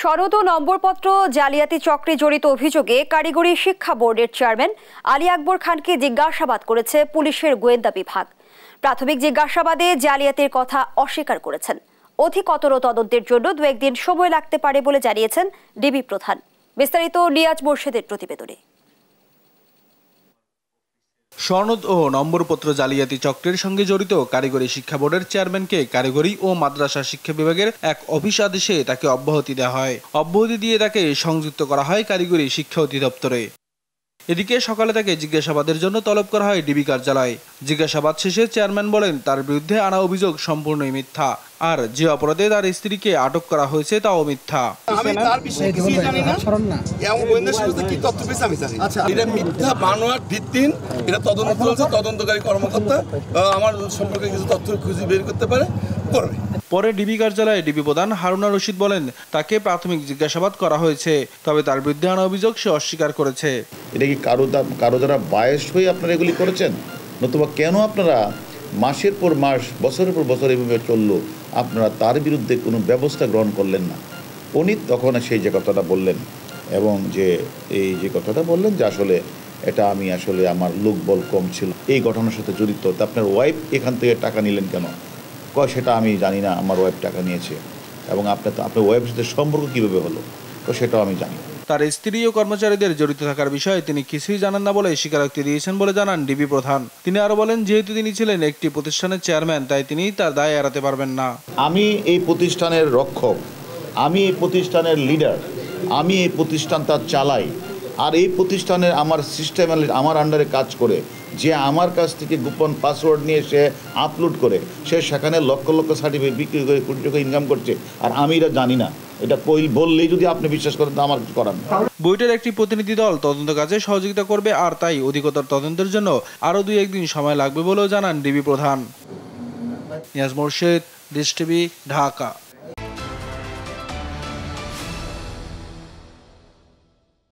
শরদ ও নম্বরপত্র জালিয়াতি চক্রে জড়িত অভিযোগে কারিগরি শিক্ষা বোর্ডের চেয়ারম্যান আলী আকবর খানকে জিজ্ঞাসাবাদ করেছে পুলিশের গোয়েন্দা বিভাগ প্রাথমিক জিজ্ঞাসাবাদে জালিয়াতির কথা অস্বীকার করেছেন অধিকতর তদন্তের জন্য দু একদিন সময় লাগতে পারে বলে জানিয়েছেন ডিবি প্রধান বিস্তারিত নিয়াজ মোর্শেদের প্রতিবেদনে সনদ ও নম্বরপত্র জালিয়াতি চক্রের সঙ্গে জড়িত কারিগরি শিক্ষা বোর্ডের চেয়ারম্যানকে কারিগরি ও মাদ্রাসা শিক্ষা বিভাগের এক অফিস আদেশে তাকে অব্যাহতি দেওয়া হয় অব্যাহতি দিয়ে তাকে সংযুক্ত করা হয় কারিগরি শিক্ষা অধিদপ্তরে এদিকে সকালে তাকে জিজ্ঞাসাবাদের জন্য তলব করা হয় ডিবি কার্যালয় জিজ্ঞাসাবাদ শেষে চেয়ারম্যান বলেন তার বিরুদ্ধে আনা অভিযোগ সম্পূর্ণই মিথ্যা আর যে অপরাধে তার স্ত্রীকে আটক করা হয়েছে তাও মিথ্যা আমি তার বিষয়ে কিছু জানি না গোয়েন্দা আচ্ছা, সংস্থা কি তথ্য পেয়েছে আমি জানি আচ্ছা এটা মিথ্যা বানোয়ার ভিত্তিহীন এটা তদন্ত চলছে তদন্তকারী কর্মকর্তা আমার সম্পর্কে কিছু তথ্য খুঁজে বের করতে পারে করবে পরে ডিবি কার্যালয়ে ডিবি প্রধান হারুনা রশিদ বলেন তাকে প্রাথমিক জিজ্ঞাসাবাদ করা হয়েছে তবে তার বিরুদ্ধে আনা অভিযোগ সে অস্বীকার করেছে এটা কি কারো কারো যারা বায়াস হয়ে আপনারা এগুলি করেছেন নতুবা কেন আপনারা মাসের পর মাস বছরের পর বছর এভাবে চললো আপনারা তার বিরুদ্ধে কোনো ব্যবস্থা গ্রহণ করলেন না উনি তখন সেই যে কথাটা বললেন এবং যে এই যে কথাটা বললেন যে আসলে এটা আমি আসলে আমার লোকবল কম ছিল এই ঘটনার সাথে জড়িত আপনার ওয়াইফ এখান থেকে টাকা নিলেন কেন কয় সেটা আমি জানি না আমার ওয়েব টাকা নিয়েছে এবং আপনার আপনার ওয়েব সাথে সম্পর্ক কীভাবে হলো তো সেটাও আমি জানি তার স্ত্রী ও কর্মচারীদের জড়িত থাকার বিষয়ে তিনি কিছুই জানেন না বলে স্বীকারোক্তি দিয়েছেন বলে জানান ডিবি প্রধান তিনি আরো বলেন যেহেতু তিনি ছিলেন একটি প্রতিষ্ঠানের চেয়ারম্যান তাই তিনি তার দায় এড়াতে পারবেন না আমি এই প্রতিষ্ঠানের রক্ষক আমি এই প্রতিষ্ঠানের লিডার আমি এই প্রতিষ্ঠান তার চালাই আর এই প্রতিষ্ঠানের আমার সিস্টেম আমার আন্ডারে কাজ করে যে আমার কাছ থেকে গোপন পাসওয়ার্ড নিয়ে সে আপলোড করে সে সেখানে লক্ষ লক্ষ সার্টিফিকেট বিক্রি করে কোটি টাকা ইনকাম করছে আর আমি এটা জানি না এটা কই বললেই যদি আপনি বিশ্বাস করেন তো আমার কিছু করার নেই বইটার একটি প্রতিনিধি দল তদন্ত কাজে সহযোগিতা করবে আর তাই অধিকতর তদন্তের জন্য আরও দুই একদিন সময় লাগবে বলেও জানান ডিবি প্রধান নিয়াজ মোর্শেদ ডিস টিভি ঢাকা